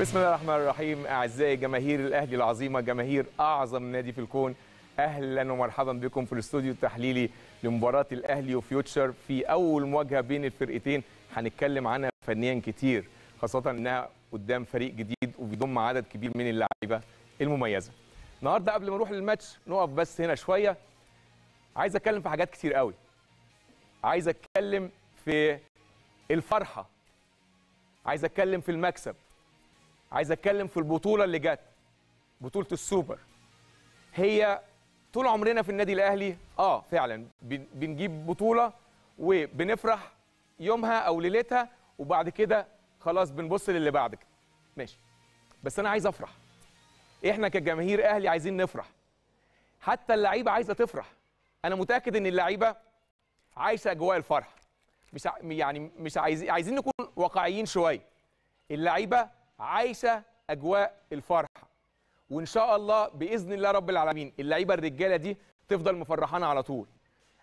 بسم الله الرحمن الرحيم اعزائي جماهير الاهلي العظيمه جماهير اعظم نادي في الكون اهلا ومرحبا بكم في الاستوديو التحليلي لمباراه الاهلي وفيوتشر في اول مواجهه بين الفرقتين هنتكلم عنها فنيا كتير خاصه انها قدام فريق جديد وبيضم عدد كبير من اللعيبه المميزه النهارده قبل ما نروح للماتش نقف بس هنا شويه عايز اتكلم في حاجات كتير قوي عايز اتكلم في الفرحه عايز اتكلم في المكسب عايز اتكلم في البطوله اللي جت بطوله السوبر هي طول عمرنا في النادي الاهلي اه فعلا بنجيب بطوله وبنفرح يومها او ليلتها وبعد كده خلاص بنبص للي بعد كده ماشي بس انا عايز افرح احنا كجماهير اهلي عايزين نفرح حتى اللعيبه عايزه تفرح انا متاكد ان اللعيبه عايشه اجواء الفرح مش يعني مش عايزين عايزين نكون واقعيين شويه اللعيبه عايشه اجواء الفرحه وان شاء الله باذن الله رب العالمين اللعيبه الرجاله دي تفضل مفرحانه على طول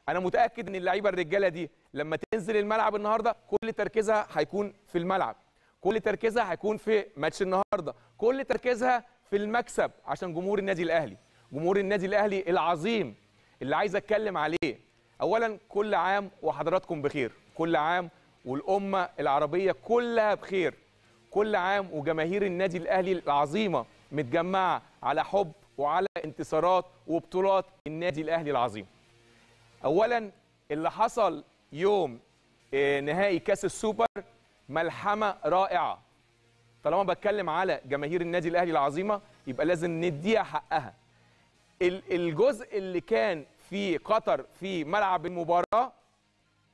انا متاكد ان اللعيبه الرجاله دي لما تنزل الملعب النهارده كل تركيزها هيكون في الملعب كل تركيزها هيكون في ماتش النهارده كل تركيزها في المكسب عشان جمهور النادي الاهلي جمهور النادي الاهلي العظيم اللي عايز اتكلم عليه اولا كل عام وحضراتكم بخير كل عام والامه العربيه كلها بخير كل عام وجماهير النادي الاهلي العظيمه متجمعه على حب وعلى انتصارات وبطولات النادي الاهلي العظيم. اولا اللي حصل يوم آه، نهائي كاس السوبر ملحمه رائعه. طالما بتكلم على جماهير النادي الاهلي العظيمه يبقى لازم نديها حقها. الجزء اللي كان في قطر في ملعب المباراه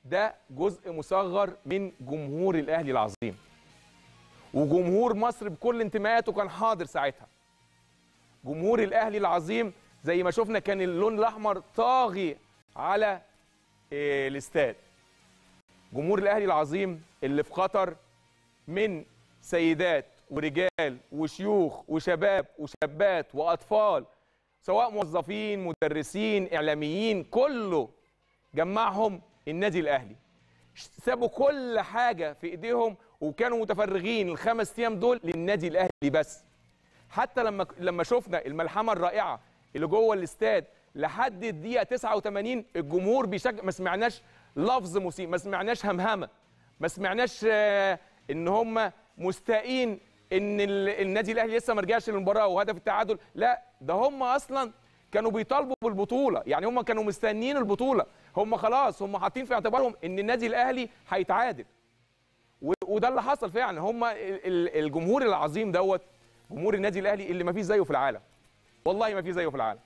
ده جزء مصغر من جمهور الاهلي العظيم. وجمهور مصر بكل انتماءاته كان حاضر ساعتها جمهور الاهلي العظيم زي ما شفنا كان اللون الاحمر طاغي على آه، الاستاد جمهور الاهلي العظيم اللي في قطر من سيدات ورجال وشيوخ وشباب وشابات واطفال سواء موظفين مدرسين اعلاميين كله جمعهم النادي الاهلي سابوا كل حاجه في ايديهم وكانوا متفرغين الخمس ايام دول للنادي الاهلي بس حتى لما لما شفنا الملحمه الرائعه اللي جوه الاستاد لحد الدقيقه 89 الجمهور بيشجع ما سمعناش لفظ مسيء ما سمعناش همهمه ما سمعناش آه، ان هم مستائين ان النادي الاهلي لسه ما رجعش للمباراه وهدف التعادل لا ده هم اصلا كانوا بيطالبوا بالبطوله يعني هم كانوا مستنيين البطوله هم خلاص هم حاطين في اعتبارهم ان النادي الاهلي هيتعادل وده اللي حصل فعلا هم الجمهور العظيم دوت جمهور النادي الاهلي اللي ما فيش زيه في العالم والله ما فيش زيه في العالم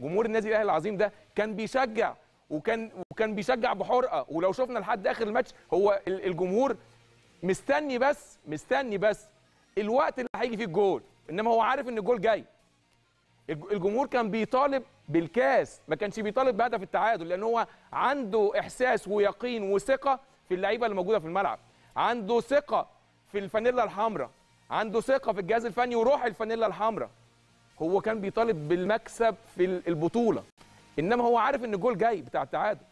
جمهور النادي الاهلي العظيم ده كان بيشجع وكان وكان بيشجع بحرقه ولو شفنا لحد اخر الماتش هو الجمهور مستني بس مستني بس الوقت اللي هيجي فيه الجول انما هو عارف ان الجول جاي الجمهور كان بيطالب بالكاس ما كانش بيطالب بهدف التعادل لان هو عنده احساس ويقين وثقه في اللعيبه اللي موجوده في الملعب عنده ثقه في الفانيلا الحمراء عنده ثقه في الجهاز الفني وروح الفانيلا الحمراء هو كان بيطالب بالمكسب في البطوله انما هو عارف ان الجول جاي بتاع التعادل